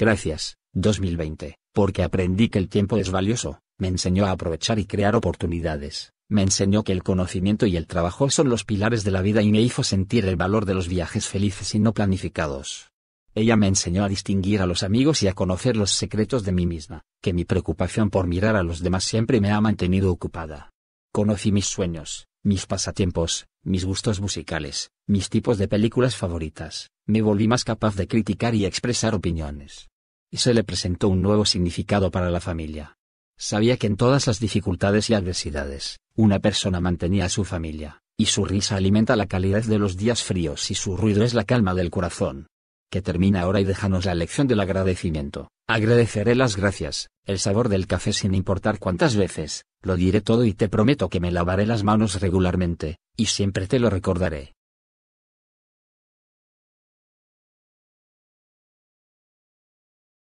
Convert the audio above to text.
Gracias, 2020, porque aprendí que el tiempo es valioso, me enseñó a aprovechar y crear oportunidades, me enseñó que el conocimiento y el trabajo son los pilares de la vida y me hizo sentir el valor de los viajes felices y no planificados. Ella me enseñó a distinguir a los amigos y a conocer los secretos de mí misma, que mi preocupación por mirar a los demás siempre me ha mantenido ocupada. Conocí mis sueños, mis pasatiempos, mis gustos musicales, mis tipos de películas favoritas, me volví más capaz de criticar y expresar opiniones y se le presentó un nuevo significado para la familia. Sabía que en todas las dificultades y adversidades, una persona mantenía a su familia, y su risa alimenta la calidez de los días fríos y su ruido es la calma del corazón. Que termina ahora y déjanos la lección del agradecimiento. Agradeceré las gracias, el sabor del café sin importar cuántas veces, lo diré todo y te prometo que me lavaré las manos regularmente, y siempre te lo recordaré.